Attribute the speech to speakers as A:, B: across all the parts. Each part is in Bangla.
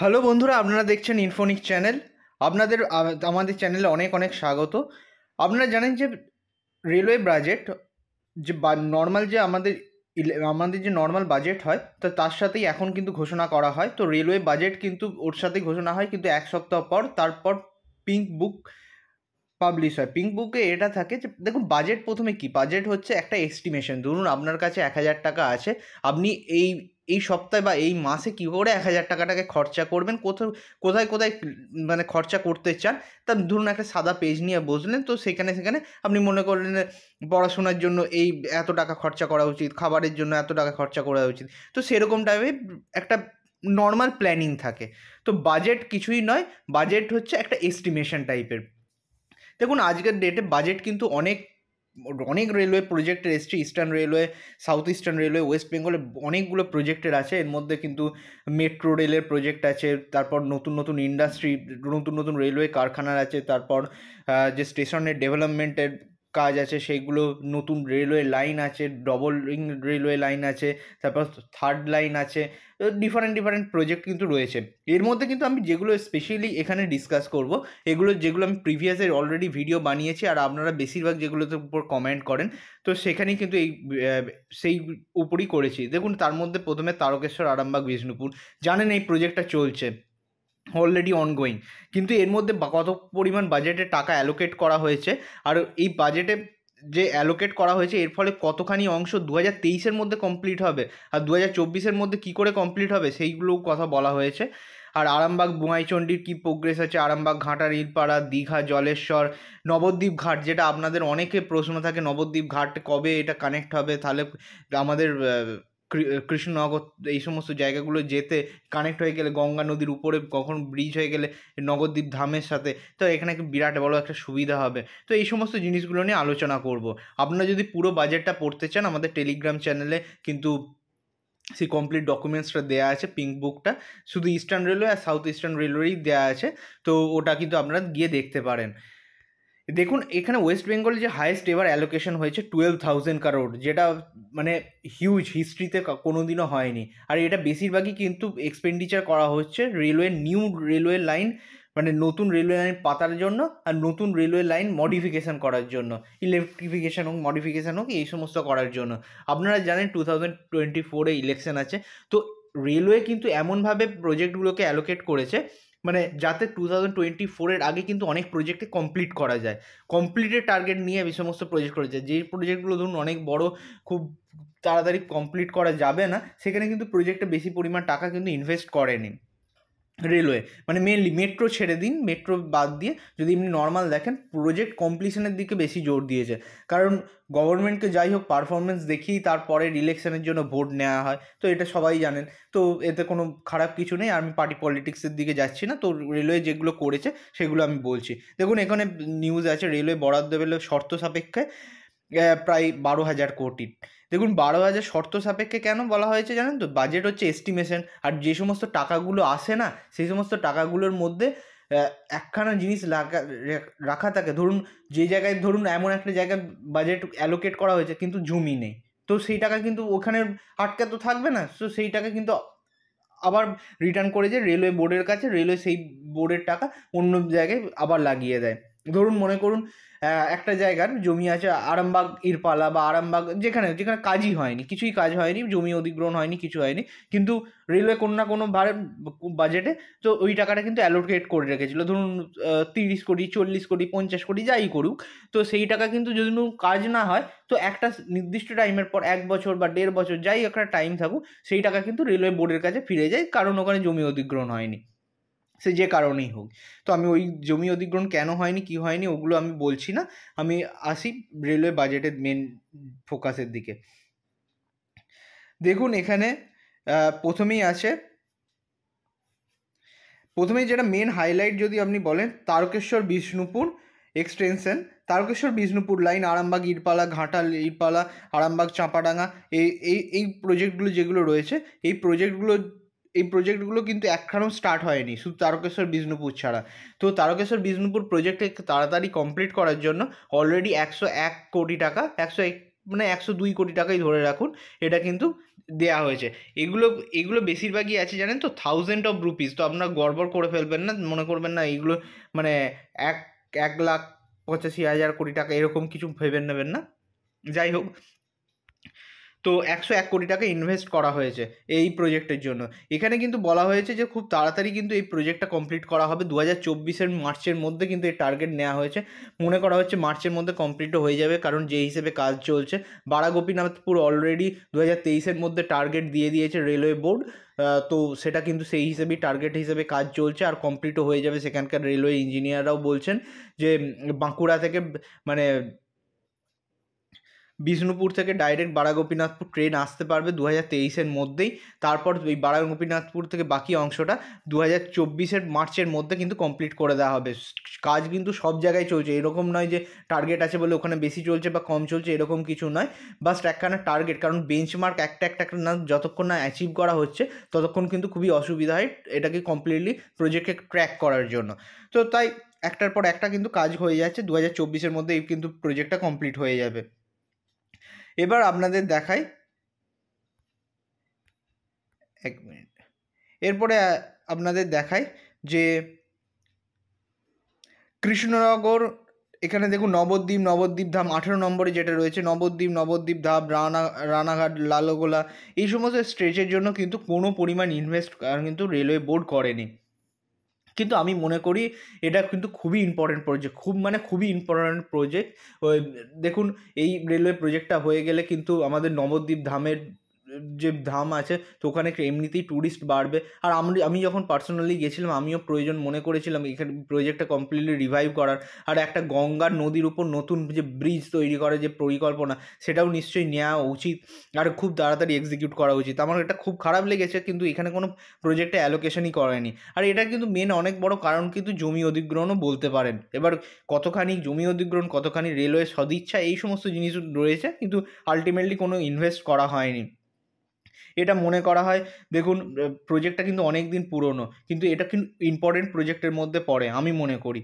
A: হ্যালো বন্ধুরা আপনারা দেখছেন ইনফোনিক চ্যানেল আপনাদের আমাদের চ্যানেলে অনেক অনেক স্বাগত আপনারা জানেন যে রেলওয়ে বাজেট যে নর্মাল যে আমাদের আমাদের যে নর্মাল বাজেট হয় তো তার সাথেই এখন কিন্তু ঘোষণা করা হয় তো রেলওয়ে বাজেট কিন্তু ওর সাথে ঘোষণা হয় কিন্তু এক সপ্তাহ পর তারপর পিঙ্ক বুক পাবলিশ হয় পিঙ্ক বুকে এটা থাকে যে দেখুন বাজেট প্রথমে কি বাজেট হচ্ছে একটা এস্টিমেশন ধরুন আপনার কাছে এক হাজার টাকা আছে আপনি এই এই সপ্তাহে বা এই মাসে কী করে এক হাজার টাকাটাকে খরচা করবেন কোথাও কোথায় কোথায় মানে খরচা করতে চান তার ধরুন একটা সাদা পেজ নিয়ে বসলেন তো সেখানে সেখানে আপনি মনে করলেন পড়াশোনার জন্য এই এত টাকা খরচা করা উচিত খাবারের জন্য এত টাকা খরচা করা উচিত তো সেরকম টাইপের একটা নর্মাল প্ল্যানিং থাকে তো বাজেট কিছুই নয় বাজেট হচ্ছে একটা এস্টিমেশন টাইপের দেখুন আজকের ডেটে বাজেট কিন্তু অনেক অনেক রেলওয়ে প্রজেক্টের এসছে eastern railway south eastern railway west বেঙ্গলে অনেকগুলো প্রজেক্টের আছে এর মধ্যে কিন্তু মেট্রো রেলের প্রজেক্ট আছে তারপর নতুন নতুন ইন্ডাস্ট্রি নতুন নতুন রেলওয়ে কারখানার আছে তারপর যে স্টেশনের ডেভেলপমেন্টের কাজ আছে সেইগুলো নতুন রেলওয়ে লাইন আছে ডবল রিং রেলওয়ে লাইন আছে তারপর থার্ড লাইন আছে ডিফারেন্ট ডিফারেন্ট প্রজেক্ট কিন্তু রয়েছে এর মধ্যে কিন্তু আমি যেগুলো স্পেশালি এখানে ডিসকাস করব এগুলো যেগুলো আমি প্রিভিয়াসের অলরেডি ভিডিও বানিয়েছি আর আপনারা বেশিরভাগ যেগুলোতে উপর কমেন্ট করেন তো সেখানেই কিন্তু এই সেই উপরই করেছি দেখুন তার মধ্যে প্রথমে তারকেশ্বর আরামবাগ বিষ্ণুপুর জানেন এই প্রজেক্টটা চলছে অলরেডি অনগোয়িং কিন্তু এর মধ্যে কত পরিমাণ বাজেটে টাকা অ্যালোকেট করা হয়েছে আর এই বাজেটে যে অ্যালোকেট করা হয়েছে এর ফলে কতখানি অংশ দু হাজার তেইশের মধ্যে কমপ্লিট হবে আর দু হাজার চব্বিশের মধ্যে কী করে কমপ্লিট হবে সেইগুলোও কথা বলা হয়েছে আর আরামবাগ বুমাইচণ্ডীর কী প্রোগ্রেস আছে আরামবাগ ঘাটার ইলপাড়া দীঘা জলেশ্বর নবদ্বীপ ঘাট যেটা আপনাদের অনেকে প্রশ্ন থাকে নবদ্বীপ ঘাট কবে এটা কানেক্ট হবে তাহলে আমাদের কৃষ্ণনগর এই সমস্ত জায়গাগুলো যেতে কানেক্ট হয়ে গেলে গঙ্গা নদীর উপরে কখন ব্রিজ হয়ে গেলে নগরদ্বীপ ধামের সাথে তো এখানে বিরাট বড় একটা সুবিধা হবে তো এই সমস্ত জিনিসগুলো নিয়ে আলোচনা করব আপনারা যদি পুরো বাজেটটা পড়তে চান আমাদের টেলিগ্রাম চ্যানেলে কিন্তু সেই কমপ্লিট ডকুমেন্টসটা দেওয়া আছে পিঙ্ক বুকটা শুধু ইস্টার্ন রেলওয়ে আর সাউথ ইস্টার্ন রেলওয়েই দেওয়া আছে তো ওটা কিন্তু আপনারা গিয়ে দেখতে পারেন দেখুন এখানে ওয়েস্ট বেঙ্গল যে হায়েস্ট এবার অ্যালোকেশন হয়েছে টুয়েলভ থাউজেন্ড কারোর যেটা মানে হিউজ হিস্ট্রিতে কোনো দিনও হয়নি আর এটা বেশিরভাগই কিন্তু এক্সপেন্ডিচার করা হচ্ছে রেলওয়ে নিউ রেলওয়ে লাইন মানে নতুন রেলওয়ে লাইন পাতার জন্য আর নতুন রেলওয়ে লাইন মডিফিকেশান করার জন্য ইলেকট্রিফিকেশান হোক মডিফিকেশান হোক এই সমস্ত করার জন্য আপনারা জানেন টু থাউজেন্ড টোয়েন্টি ফোরে ইলেকশন আছে তো রেলওয়ে কিন্তু এমনভাবে প্রজেক্টগুলোকে অ্যালোকেট করেছে মানে যাতে টু থাউজেন্ড টোয়েন্টি ফোরের আগে কিন্তু অনেক প্রজেক্টে কমপ্লিট করা যায় কমপ্লিটের টার্গেট নিয়ে এই সমস্ত প্রজেক্ট করা যায় যেই প্রজেক্টগুলো ধরুন অনেক বড় খুব তাড়াতাড়ি কমপ্লিট করা যাবে না সেখানে কিন্তু প্রজেক্টে বেশি পরিমাণ টাকা কিন্তু ইনভেস্ট করেনি রেলওয়ে মানে মেনলি মেট্রো ছেড়ে দিন মেট্রো বাদ দিয়ে যদি এমনি নর্মাল দেখেন প্রজেক্ট কমপ্লিশনের দিকে বেশি জোর দিয়েছে কারণ গভর্নমেন্টকে যাই হোক পারফরমেন্স দেখিয়েই তারপরে ইলেকশনের জন্য ভোট নেওয়া হয় তো এটা সবাই জানেন তো এতে কোনো খারাপ কিছু নেই আমি পার্টি পলিটিক্সের দিকে যাচ্ছি না তো রেলওয়ে যেগুলো করেছে সেগুলো আমি বলছি দেখুন এখানে নিউজ আছে রেলওয়ে বরাদ্দ পেলে শর্ত সাপেক্ষে প্রায় বারো হাজার কোটি দেখুন বারো হাজার শর্ত সাপেক্ষে কেন বলা হয়েছে জানেন তো বাজেট হচ্ছে এস্টিমেশন আর যে সমস্ত টাকাগুলো আসে না সেই সমস্ত টাকাগুলোর মধ্যে একখানা জিনিস রাখা রাখা থাকে ধরুন যে জায়গায় ধরুন এমন একটা জায়গায় বাজেট অ্যালোকেট করা হয়েছে কিন্তু জমি নেই তো সেই টাকা কিন্তু ওখানে আটকা তো থাকবে না তো সেই টাকা কিন্তু আবার রিটার্ন করে যে রেলওয়ে বোর্ডের কাছে রেলওয়ে সেই বোর্ডের টাকা অন্য জায়গায় আবার লাগিয়ে দেয় ধরুন মনে করুন একটা জায়গার জমি আছে আরামবাগ ইরপালা বা আরামবাগ যেখানে যেখানে কাজই হয়নি কিছুই কাজ হয়নি জমি অধিগ্রহণ হয়নি কিছু হয়নি কিন্তু রেলওয়ে কোনো না কোনো ভারে বাজেটে তো ওই টাকাটা কিন্তু অ্যালোকেট করে রেখেছিল ধরুন তিরিশ কোটি চল্লিশ কোটি পঞ্চাশ কোটি যাই করুক তো সেই টাকা কিন্তু যদি কাজ না হয় তো একটা নির্দিষ্ট টাইমের পর এক বছর বা দেড় বছর যাই একটা টাইম থাকুক সেই টাকা কিন্তু রেলওয়ে বোর্ডের কাছে ফিরে যায় কারণ ওখানে জমি অধিগ্রহণ হয়নি সে যে কারণেই হোক তো আমি ওই জমি অধিগ্রহণ কেন হয়নি কি হয়নি ওগুলো আমি বলছি না আমি আসি রেলওয়ে বাজেটের মেন ফোকাসের দিকে দেখুন এখানে প্রথমেই আছে প্রথমেই যেটা মেন হাইলাইট যদি আপনি বলেন তারকেশ্বর বিষ্ণুপুর এক্সটেনশন তারকেশ্বর বিষ্ণুপুর লাইন আরামবাগ ইরপালা ঘাটাল ইরপালা আরামবাগ চাঁপাডাঙ্গা এই এই এই প্রজেক্টগুলো যেগুলো রয়েছে এই প্রজেক্টগুলো এই প্রজেক্টগুলো কিন্তু একখানেও স্টার্ট হয়নি শুধু তারকেশ্বর বিষ্ণুপুর ছাড়া তো তারকেশ্বর বিষ্ণুপুর প্রজেক্টে তাড়াতাড়ি কমপ্লিট করার জন্য অলরেডি একশো এক কোটি টাকা একশো মানে একশো দুই কোটি টাকাই ধরে রাখুন এটা কিন্তু দেয়া হয়েছে এগুলো এগুলো বেশিরভাগই আছে জানেন তো থাউজেন্ড অফ রুপিস তো আপনার গড়বড় করে ফেলবেন না মনে করবেন না এইগুলো মানে এক এক লাখ পঁচাশি হাজার কোটি টাকা এরকম কিছু ভেবে নেবেন না যাই হোক তো একশো এক কোটি টাকা ইনভেস্ট করা হয়েছে এই প্রজেক্টের জন্য এখানে কিন্তু বলা হয়েছে যে খুব তাড়াতাড়ি কিন্তু এই প্রজেক্টটা কমপ্লিট করা হবে দু হাজার চব্বিশের মার্চের মধ্যে কিন্তু এই টার্গেট নেওয়া হয়েছে মনে করা হচ্ছে মার্চের মধ্যে কমপ্লিটও হয়ে যাবে কারণ যে হিসেবে কাজ চলছে বাড়া গোপীনাথপুর অলরেডি দু হাজার তেইশের মধ্যে টার্গেট দিয়ে দিয়েছে রেলওয়ে বোর্ড তো সেটা কিন্তু সেই হিসেবেই টার্গেট হিসেবে কাজ চলছে আর কমপ্লিটও হয়ে যাবে সেখানকার রেলওয়ে ইঞ্জিনিয়াররাও বলছেন যে বাঁকুড়া থেকে মানে বিষ্ণুপুর থেকে ডাইরেক্ট বাড়া গোপীনাথপুর ট্রেন আসতে পারবে দু হাজার তেইশের মধ্যেই তারপর ওই বাড়া গোপীনাথপুর থেকে বাকি অংশটা দু হাজার চব্বিশের মার্চের মধ্যে কিন্তু কমপ্লিট করে দেওয়া হবে কাজ কিন্তু সব জায়গায় চলছে এরকম নয় যে টার্গেট আছে বলে ওখানে বেশি চলছে বা কম চলছে এরকম কিছু নয় বা একখানা টার্গেট কারণ বেঞ্চমার্ক একটা একটা একটা না যতক্ষণ না অ্যাচিভ করা হচ্ছে ততক্ষণ কিন্তু খুবই অসুবিধা হয় এটাকে কমপ্লিটলি প্রজেক্টকে ট্র্যাক করার জন্য তো তাই একটার পর একটা কিন্তু কাজ হয়ে যাচ্ছে দু হাজার চব্বিশের মধ্যে এই কিন্তু প্রজেক্টটা কমপ্লিট হয়ে যাবে এবার আপনাদের দেখাই এক মিনিট এরপরে আপনাদের দেখাই যে কৃষ্ণনগর এখানে দেখুন নবদ্বীপ নবদ্বীপ ধাম আঠেরো নম্বরে যেটা রয়েছে নবদ্বীপ নবদ্বীপ ধাম রানা রানাঘাট লালগোলা এই সমস্ত স্ট্রেচের জন্য কিন্তু কোনো পরিমাণ ইনভেস্ট কিন্তু রেলওয়ে বোর্ড করেনি কিন্তু আমি মনে করি এটা কিন্তু খুবই ইম্পর্টেন্ট প্রজেক্ট খুব মানে খুবই ইম্পর্টেন্ট প্রজেক্ট দেখুন এই রেলওয়ে প্রজেক্টটা হয়ে গেলে কিন্তু আমাদের নবদ্বীপ ধামের যে ধাম আছে তো ওখানে এমনিতেই ট্যুরিস্ট বাড়বে আর আমি আমি যখন পার্সোনালি গেছিলাম আমিও প্রয়োজন মনে করেছিলাম এখানে প্রজেক্টটা কমপ্লিটলি রিভাইভ করার আর একটা গঙ্গার নদীর উপর নতুন যে ব্রিজ তৈরি করার যে পরিকল্পনা সেটাও নিশ্চয়ই নেওয়া উচিত আর খুব তাড়াতাড়ি এক্সিকিউট করা উচিত আমার এটা খুব খারাপ লেগেছে কিন্তু এখানে কোনো প্রজেক্টে অ্যালোকেশনই করেনি আর এটা কিন্তু মেন অনেক বড় কারণ কিন্তু জমি অধিগ্রহণও বলতে পারেন এবার কতখানি জমি অধিগ্রহণ কতখানি রেলওয়ে সদিচ্ছা এই সমস্ত জিনিস রয়েছে কিন্তু আলটিমেটলি কোনো ইনভেস্ট করা হয়নি এটা মনে করা হয় দেখুন প্রজেক্টটা কিন্তু অনেক দিন পুরনো কিন্তু এটা কিন্তু ইম্পর্টেন্ট প্রজেক্টের মধ্যে পড়ে আমি মনে করি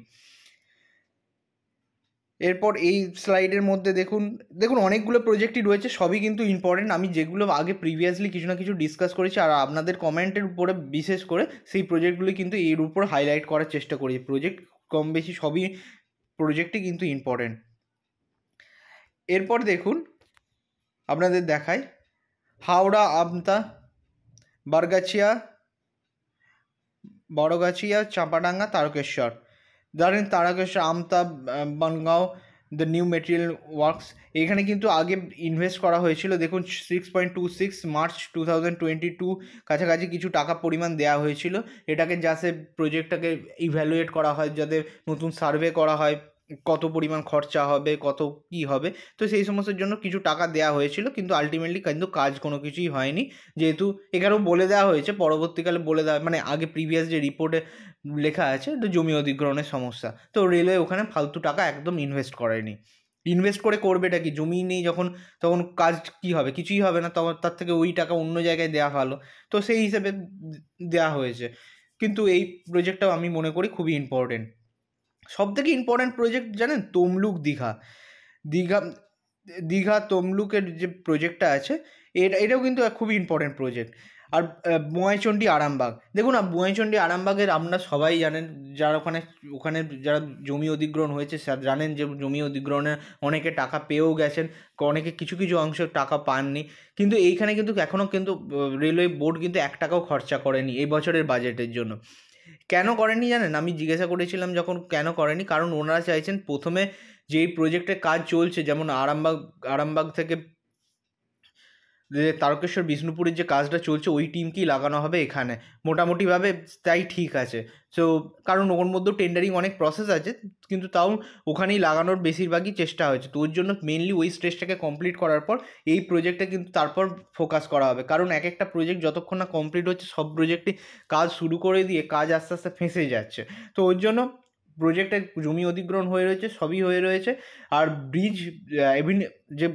A: এরপর এই স্লাইডের মধ্যে দেখুন দেখুন অনেকগুলো প্রজেক্টই রয়েছে সবই কিন্তু ইম্পর্টেন্ট আমি যেগুলো আগে প্রিভিয়াসলি কিছু না কিছু ডিসকাস করেছি আর আপনাদের কমেন্টের উপরে বিশেষ করে সেই প্রজেক্টগুলি কিন্তু এর উপর হাইলাইট করার চেষ্টা করি প্রজেক্ট কম বেশি সবই প্রজেক্টই কিন্তু ইম্পর্টেন্ট এরপর দেখুন আপনাদের দেখায় হাওড়া আমতা বারগাছিয়া বড়গাছিয়া চাঁপাডাঙ্গা তারকেশ্বর ধরেন Tarakeswar Amta Bangaon the new material works এখানে কিন্তু আগে ইনভেস্ট করা হয়েছিল দেখুন six point two six March two thousand twenty two কাছাকাছি কিছু টাকা পরিমাণ দেওয়া হয়েছিল এটাকে যাতে প্রজেক্টটাকে ইভ্যালুয়েট করা হয় যাতে নতুন সার্ভে করা হয় কত পরিমাণ খরচা হবে কত কি হবে তো সেই সমস্যার জন্য কিছু টাকা দেওয়া হয়েছিল কিন্তু আলটিমেটলি কিন্তু কাজ কোনো কিছুই হয়নি যেহেতু এখানেও বলে দেওয়া হয়েছে পরবর্তীকালে বলে দেওয়া মানে আগে প্রিভিয়াস যে রিপোর্টে লেখা আছে তো জমি অধিগ্রহণের সমস্যা তো রেলওয়ে ওখানে ফালতু টাকা একদম ইনভেস্ট করেনি ইনভেস্ট করে করবেটা কি জমি নেই যখন তখন কাজ কি হবে কিছুই হবে না তখন তার থেকে ওই টাকা অন্য জায়গায় দেওয়া ভালো তো সেই হিসেবে দেওয়া হয়েছে কিন্তু এই প্রজেক্টটাও আমি মনে করি খুবই ইম্পর্টেন্ট সব থেকে ইম্পর্ট্যান্ট প্রজেক্ট জানেন তমলুক দীঘা দীঘা দীঘা তমলুকের যে প্রজেক্টটা আছে এটা এটাও কিন্তু খুবই ইম্পর্ট্যান্ট প্রজেক্ট আর বয়াইচণ্ডী আরামবাগ দেখুন বয়াইচণ্ডী আরামবাগের আপনারা সবাই জানেন যারা ওখানে ওখানে যারা জমি অধিগ্রহণ হয়েছে জানেন যে জমি অধিগ্রহণে অনেকে টাকা পেয়েও গেছেন অনেকে কিছু কিছু অংশ টাকা পাননি কিন্তু এইখানে কিন্তু এখনও কিন্তু রেলওয়ে বোর্ড কিন্তু এক টাকাও খরচা করেনি এই বছরের বাজেটের জন্য কেন করেনি জানেন আমি জিজ্ঞাসা করেছিলাম যখন কেন করেনি কারণ ওনারা চাইছেন প্রথমে যেই প্রজেক্টে কাজ চলছে যেমন আরামবাগ আরামবাগ থেকে যে তারকেশ্বর বিষ্ণুপুরের যে কাজটা চলছে ওই টিমকেই লাগানো হবে এখানে মোটামুটিভাবে তাই ঠিক আছে সো কারণ ওর মধ্যেও টেন্ডারিং অনেক প্রসেস আছে কিন্তু তাও ওখানেই লাগানোর বেশিরভাগই চেষ্টা হয়েছে তো ওর জন্য মেনলি ওই স্টেজটাকে কমপ্লিট করার পর এই প্রজেক্টে কিন্তু তারপর ফোকাস করা হবে কারণ এক একটা প্রজেক্ট যতক্ষণ না কমপ্লিট হচ্ছে সব প্রজেক্টে কাজ শুরু করে দিয়ে কাজ আস্তে আস্তে ফেঁসে যাচ্ছে তো ওর জন্য প্রজেক্টে জমি অধিগ্রহণ হয়ে রয়েছে সবই হয়ে রয়েছে আর ব্রিজ যে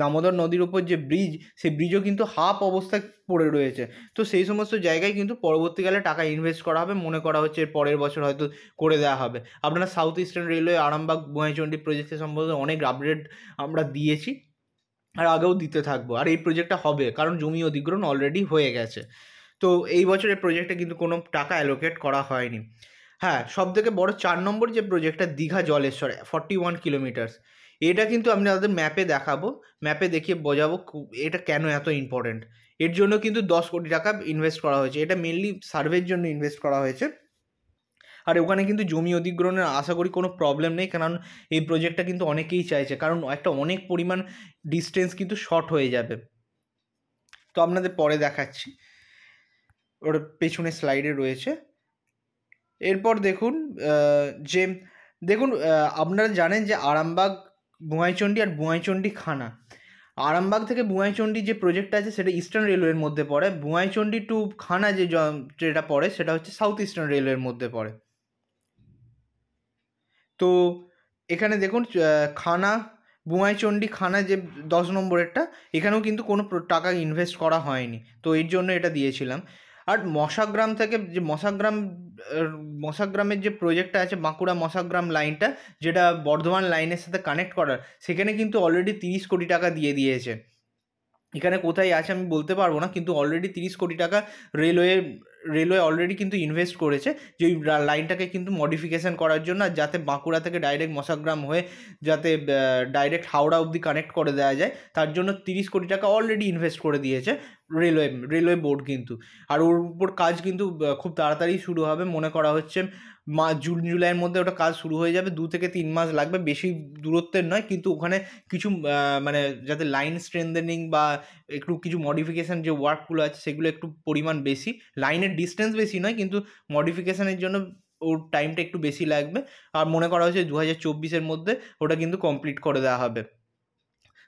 A: দামোদর নদীর ওপর যে ব্রিজ সেই ব্রিজও কিন্তু হাফ অবস্থায় পড়ে রয়েছে তো সেই সমস্ত জায়গায় কিন্তু পরবর্তীকালে টাকা ইনভেস্ট করা হবে মনে করা হচ্ছে পরের বছর হয়তো করে দেওয়া হবে আপনারা south eastern railway Arambagh Guaichandi প্রজেক্টের সম্বন্ধে অনেক আপডেট আমরা দিয়েছি আর আগেও দিতে থাকবো আর এই প্রজেক্টটা হবে কারণ জমি অধিগ্রহণ অলরেডি হয়ে গেছে তো এই বছরের প্রজেক্টে কিন্তু কোনো টাকা অ্যালোকেট করা হয়নি হ্যাঁ সব থেকে বড় চার নম্বর যে প্রজেক্টটা Digha Jaleswar forty one kilometres এটা কিন্তু আমি তাদের ম্যাপে দেখাবো ম্যাপে দেখিয়ে বোঝাবো এটা কেন এত ইম্পর্টেন্ট এর জন্য কিন্তু দশ কোটি টাকা ইনভেস্ট করা হয়েছে এটা মেনলি সার্ভের জন্য ইনভেস্ট করা হয়েছে আর ওখানে কিন্তু জমি অধিগ্রহণের আশা করি কোনো প্রবলেম নেই কারণ এই প্রজেক্টটা কিন্তু অনেকেই চাইছে কারণ একটা অনেক পরিমাণ ডিস্টেন্স কিন্তু শর্ট হয়ে যাবে তো আপনাদের পরে দেখাচ্ছি ওর পেছনে স্লাইডে রয়েছে এরপর দেখুন যে দেখুন আপনারা জানেন যে আরামবাগ বুয়াইচণ্ডী আর বুয়াইচণ্ডী খানা আরামবাগ থেকে বুয়াইচণ্ডী যে প্রজেক্টটা আছে সেটা ইস্টার্ন রেলওয়ের মধ্যে পড়ে বুয়াইচণ্ডী টু খানা যে যেটা পড়ে সেটা হচ্ছে সাউথ ইস্টার্ন রেলওয়ের মধ্যে পড়ে তো এখানে দেখুন খানা বুয়াইচণ্ডী খানা যে দশ নম্বরেরটা এখানেও কিন্তু কোনো টাকা ইনভেস্ট করা হয়নি তো এর জন্য এটা দিয়েছিলাম আর মশাগ্রাম থেকে যে মশাগ্রাম মশাগ্রামের যে প্রজেক্টটা আছে বাঁকুড়া মশাগ্রাম লাইনটা যেটা বর্ধমান লাইনের সাথে কানেক্ট করার সেখানে কিন্তু অলরেডি তিরিশ কোটি টাকা দিয়ে দিয়েছে এখানে কোথায় আছে আমি বলতে পারবো না কিন্তু অলরেডি তিরিশ কোটি টাকা রেলওয়ে রেলওয়ে অলরেডি কিন্তু ইনভেস্ট করেছে যে ওই লাইনটাকে কিন্তু মডিফিকেশান করার জন্য যাতে বাঁকুড়া থেকে ডাইরেক্ট মশাগ্রাম হয়ে যাতে ডাইরেক্ট হাওড়া অবধি কানেক্ট করে দেওয়া যায় তার জন্য তিরিশ কোটি টাকা অলরেডি ইনভেস্ট করে দিয়েছে রেলওয়ে রেলওয়ে বোর্ড কিন্তু আর ওর উপর কাজ কিন্তু খুব তাড়াতাড়ি শুরু হবে মনে করা হচ্ছে মা জুন জুলাইয়ের মধ্যে ওটা কাজ শুরু হয়ে যাবে দু থেকে তিন মাস লাগবে বেশি দূরত্বের নয় কিন্তু ওখানে কিছু মানে যাতে লাইন স্ট্রেন্দেনিং বা একটু কিছু মডিফিকেশান যে ওয়ার্কগুলো আছে সেগুলো একটু পরিমাণ বেশি লাইনের ডিস্টেন্স বেশি নয় কিন্তু মডিফিকেশানের জন্য ওর টাইমটা একটু বেশি লাগবে আর মনে করা হয়েছে দু হাজার চব্বিশের মধ্যে ওটা কিন্তু কমপ্লিট করে দেওয়া হবে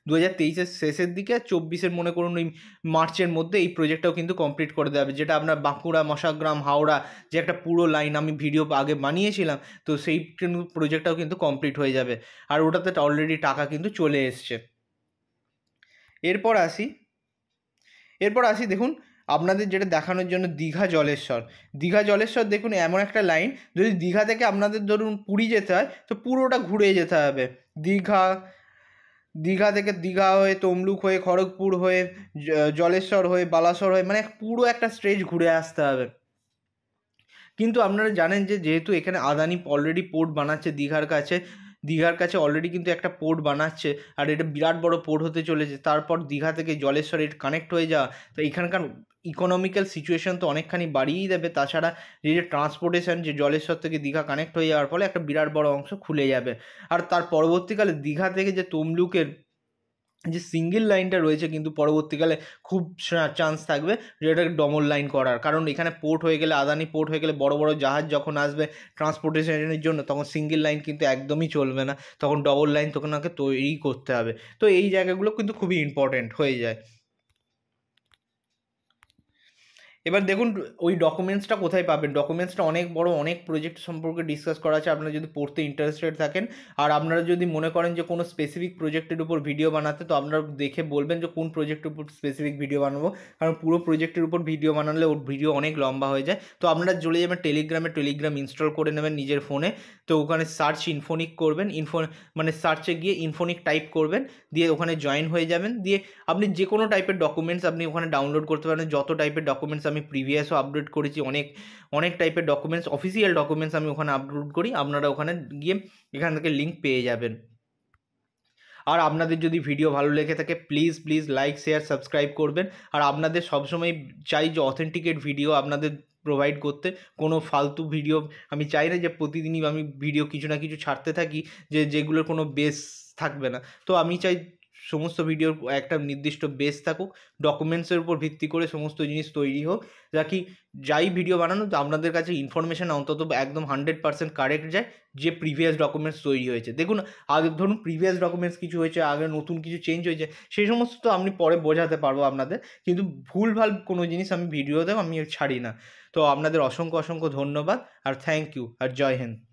A: দু হাজার তেইশের শেষের দিকে চব্বিশের মনে করুন ওই মার্চের মধ্যে এই প্রজেক্টটাও কিন্তু কমপ্লিট করে দেওয়া হবে যেটা আপনার বাঁকুড়া মশাগ্রাম হাওড়া যে একটা পুরো লাইন আমি ভিডিও আগে বানিয়েছিলাম তো সেই প্রজেক্টটাও কিন্তু কমপ্লিট হয়ে যাবে আর ওটাতে অলরেডি টাকা কিন্তু চলে এসছে এরপর আসি এরপর আসি দেখুন আপনাদের যেটা দেখানোর জন্য দীঘা জলেশ্বর দীঘা জলেশ্বর দেখুন এমন একটা লাইন যদি দীঘা থেকে আপনাদের ধরুন পুরী যেতে হয় তো পুরোটা ঘুরে যেতে হবে দীঘা দীঘা থেকে দীঘা হয়ে তমলুক হয়ে খড়গপুর হয়ে জলেশ্বর হয়ে বালাসর হয়ে মানে পুরো একটা স্ট্রেজ ঘুরে আসতে হবে কিন্তু আপনারা জানেন যে যেহেতু এখানে আদানি অলরেডি পোর্ট বানাচ্ছে দীঘার কাছে দীঘার কাছে অলরেডি কিন্তু একটা পোর্ট বানাচ্ছে আর এটা বিরাট বড় পোর্ট হতে চলেছে তারপর দীঘা থেকে জলেশ্বরের কানেক্ট হয়ে যাওয়া তো এখানকার ইকোনমিক্যাল সিচুয়েশন তো অনেকখানি বাড়িয়েই দেবে তাছাড়া যে যে ট্রান্সপোর্টেশান যে জলেশ্বর থেকে দীঘা কানেক্ট হয়ে যাওয়ার ফলে একটা বিরাট বড় অংশ খুলে যাবে আর তার পরবর্তীকালে দীঘা থেকে যে তমলুকের যে সিঙ্গেল লাইনটা রয়েছে কিন্তু পরবর্তীকালে খুব চান্স থাকবে যে এটাকে ডমল লাইন করার কারণ এখানে পোর্ট হয়ে গেলে আদানি পোর্ট হয়ে গেলে বড় বড় জাহাজ যখন আসবে ট্রান্সপোর্টেশনের জন্য তখন সিঙ্গেল লাইন কিন্তু একদমই চলবে না তখন ডবল লাইন তখন ওকে তৈরি করতে হবে তো এই জায়গাগুলো কিন্তু খুবই ইম্পর্টেন্ট হয়ে যায় এবার দেখুন ওই ডকুমেন্টসটা কোথায় পাবেন ডকুমেন্টসটা অনেক বড় অনেক প্রজেক্ট সম্পর্কে ডিসকাস করা আছে আপনারা যদি পড়তে ইন্টারেস্টেড থাকেন আর আপনারা যদি মনে করেন যে কোনো স্পেসিফিক প্রজেক্টের উপর ভিডিও বানাতে তো আপনারা দেখে বলবেন যে কোন প্রজেক্টের উপর স্পেসিফিক ভিডিও বানাবো কারণ পুরো প্রজেক্টের উপর ভিডিও বানালে ওর ভিডিও অনেক লম্বা হয়ে যায় তো আপনারা চলে যাবেন টেলিগ্রামে টেলিগ্রাম ইনস্টল করে নেবেন নিজের ফোনে তো ওখানে সার্চ ইনফোনিক করবেন ইনফো মানে সার্চে গিয়ে ইনফোনিক টাইপ করবেন দিয়ে ওখানে জয়েন হয়ে যাবেন দিয়ে আপনি যে কোনো টাইপের ডকুমেন্টস আপনি ওখানে ডাউনলোড করতে পারেন যত টাইপের ডকুমেন্টস আমি আমি প্রিভিয়াসও আপডেট করেছি অনেক অনেক টাইপের ডকুমেন্টস অফিসিয়াল ডকুমেন্টস আমি ওখানে আপলোড করি আপনারা ওখানে গিয়ে এখান থেকে লিঙ্ক পেয়ে যাবেন আর আপনাদের যদি ভিডিও ভালো লেগে থাকে please please like share subscribe করবেন আর আপনাদের সবসময় চাই যে অথেন্টিকেট ভিডিও আপনাদের প্রোভাইড করতে কোনো ফালতু ভিডিও আমি চাই না যে প্রতিদিনই আমি ভিডিও কিছু না কিছু ছাড়তে থাকি যে যেগুলোর কোনো বেস থাকবে না তো আমি চাই সমস্ত ভিডিওর একটা নির্দিষ্ট বেস থাকুক ডকুমেন্টসের উপর ভিত্তি করে সমস্ত জিনিস তৈরি হোক যা কি যাই ভিডিও বানানো তো আপনাদের কাছে ইনফরমেশান অন্তত একদম হান্ড্রেড পার্সেন্ট কারেক্ট যায় যে প্রিভিয়াস ডকুমেন্টস তৈরি হয়েছে দেখুন আগে ধরুন প্রিভিয়াস ডকুমেন্টস কিছু হয়েছে আগে নতুন কিছু চেঞ্জ হয়েছে সেই সমস্ত তো আমি পরে বোঝাতে পারবো আপনাদের কিন্তু ভুলভাল কোনো জিনিস আমি ভিডিও দেব আমি ছাড়ি না তো আপনাদের অসংখ্য অসংখ্য ধন্যবাদ আর থ্যাংক ইউ আর জয় হিন্দ